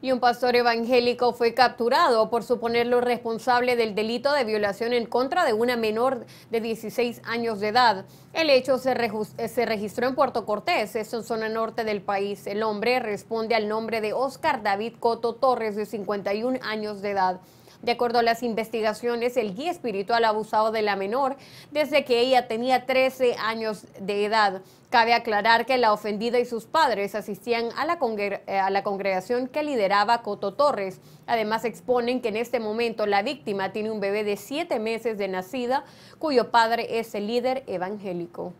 y un pastor evangélico fue capturado por suponerlo responsable del delito de violación en contra de una menor de 16 años de edad. El hecho se, se registró en Puerto Cortés, es en zona norte del país. El hombre responde al nombre de Oscar David Coto Torres, de 51 años de edad. De acuerdo a las investigaciones, el guía espiritual ha abusado de la menor desde que ella tenía 13 años de edad. Cabe aclarar que la ofendida y sus padres asistían eh, a la, congregación que lideraba Coto Torres. Además exponen que en este momento la víctima tiene un bebé de siete meses de nacida cuyo padre es el líder evangélico.